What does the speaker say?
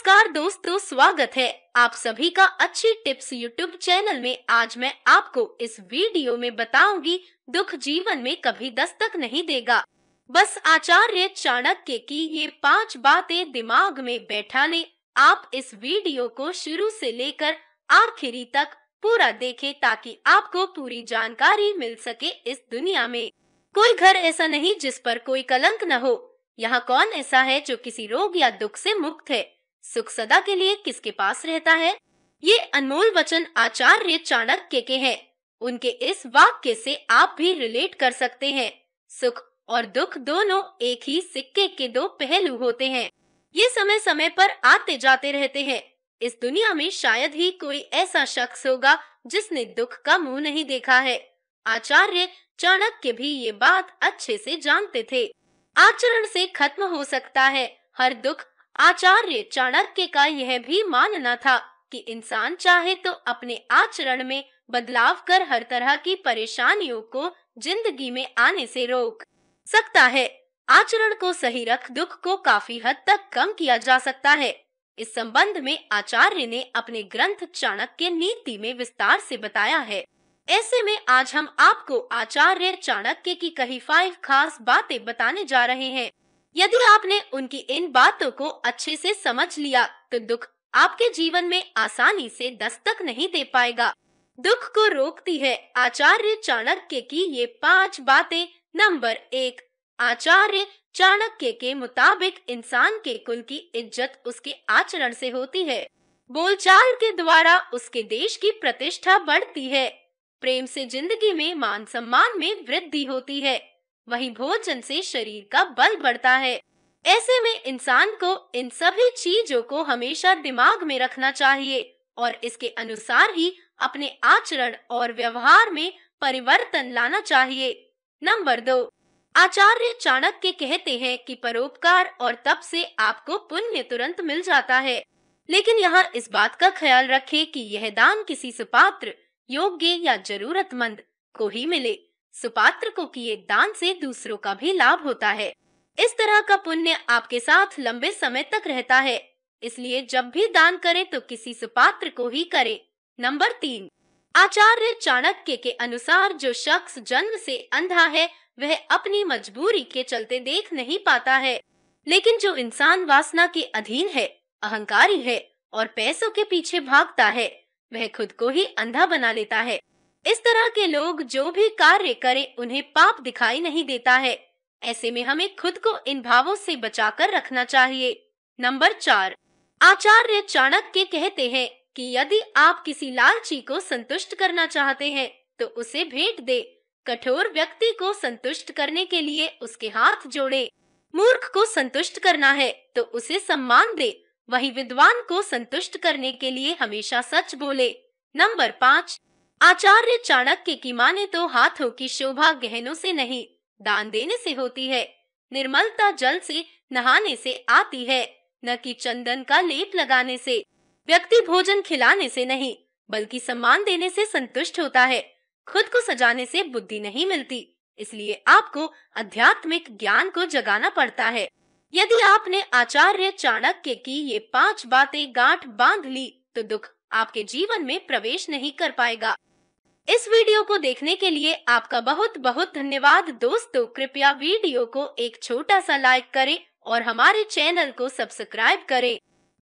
नमस्कार दोस्तों स्वागत है आप सभी का अच्छी टिप्स यूट्यूब चैनल में आज मैं आपको इस वीडियो में बताऊंगी दुख जीवन में कभी दस्तक नहीं देगा बस आचार्य चाणक्य की ये पांच बातें दिमाग में बैठा ले आप इस वीडियो को शुरू से लेकर आखिरी तक पूरा देखें ताकि आपको पूरी जानकारी मिल सके इस दुनिया में कोई घर ऐसा नहीं जिस पर कोई कलंक न हो यहाँ कौन ऐसा है जो किसी रोग या दुख से मुक्त है सुख सदा के लिए किसके पास रहता है ये अनमोल वचन आचार्य चाणक्य के हैं उनके इस वाक्य से आप भी रिलेट कर सकते हैं सुख और दुख दोनों एक ही सिक्के के दो पहलू होते हैं ये समय समय पर आते जाते रहते हैं इस दुनिया में शायद ही कोई ऐसा शख्स होगा जिसने दुख का मुंह नहीं देखा है आचार्य चाणक्य भी ये बात अच्छे से जानते थे आचरण से खत्म हो सकता है हर दुख आचार्य चाणक्य का यह भी मानना था कि इंसान चाहे तो अपने आचरण में बदलाव कर हर तरह की परेशानियों को जिंदगी में आने से रोक सकता है आचरण को सही रख दुख को काफी हद तक कम किया जा सकता है इस संबंध में आचार्य ने अपने ग्रंथ चाणक्य नीति में विस्तार से बताया है ऐसे में आज हम आपको आचार्य चाणक्य की कही फाइव खास बातें बताने जा रहे हैं यदि आपने उनकी इन बातों को अच्छे से समझ लिया तो दुख आपके जीवन में आसानी से दस्तक नहीं दे पाएगा दुख को रोकती है आचार्य चाणक्य की ये पांच बातें नंबर एक आचार्य चाणक्य के मुताबिक इंसान के कुल की इज्जत उसके आचरण से होती है बोलचाल के द्वारा उसके देश की प्रतिष्ठा बढ़ती है प्रेम से जिंदगी में मान सम्मान में वृद्धि होती है वहीं भोजन से शरीर का बल बढ़ता है ऐसे में इंसान को इन सभी चीजों को हमेशा दिमाग में रखना चाहिए और इसके अनुसार ही अपने आचरण और व्यवहार में परिवर्तन लाना चाहिए नंबर दो आचार्य चाणक्य कहते हैं कि परोपकार और तप से आपको पुण्य तुरंत मिल जाता है लेकिन यहाँ इस बात का ख्याल रखें कि यह दान किसी सुपात्र योग्य या जरूरतमंद को ही मिले सुपात्र को किए दान से दूसरों का भी लाभ होता है इस तरह का पुण्य आपके साथ लंबे समय तक रहता है इसलिए जब भी दान करें तो किसी सुपात्र को ही करें। नंबर तीन आचार्य चाणक्य के अनुसार जो शख्स जन्म से अंधा है वह अपनी मजबूरी के चलते देख नहीं पाता है लेकिन जो इंसान वासना के अधीन है अहंकारी है और पैसों के पीछे भागता है वह खुद को ही अंधा बना लेता है इस तरह के लोग जो भी कार्य करें उन्हें पाप दिखाई नहीं देता है ऐसे में हमें खुद को इन भावों से बचाकर रखना चाहिए नंबर चार आचार्य चाणक्य कहते हैं कि यदि आप किसी लालची को संतुष्ट करना चाहते हैं तो उसे भेंट दे कठोर व्यक्ति को संतुष्ट करने के लिए उसके हाथ जोड़े मूर्ख को संतुष्ट करना है तो उसे सम्मान दे वही विद्वान को संतुष्ट करने के लिए हमेशा सच बोले नंबर पाँच आचार्य चाणक्य की माने तो हाथों की शोभा गहनों से नहीं दान देने से होती है निर्मलता जल से नहाने से आती है न कि चंदन का लेप लगाने से व्यक्ति भोजन खिलाने से नहीं बल्कि सम्मान देने से संतुष्ट होता है खुद को सजाने से बुद्धि नहीं मिलती इसलिए आपको आध्यात्मिक ज्ञान को जगाना पड़ता है यदि आपने आचार्य चाणक्य की ये पांच बातें गांठ बांध ली तो दुख आपके जीवन में प्रवेश नहीं कर पाएगा इस वीडियो को देखने के लिए आपका बहुत बहुत धन्यवाद दोस्तों कृपया वीडियो को एक छोटा सा लाइक करें और हमारे चैनल को सब्सक्राइब करें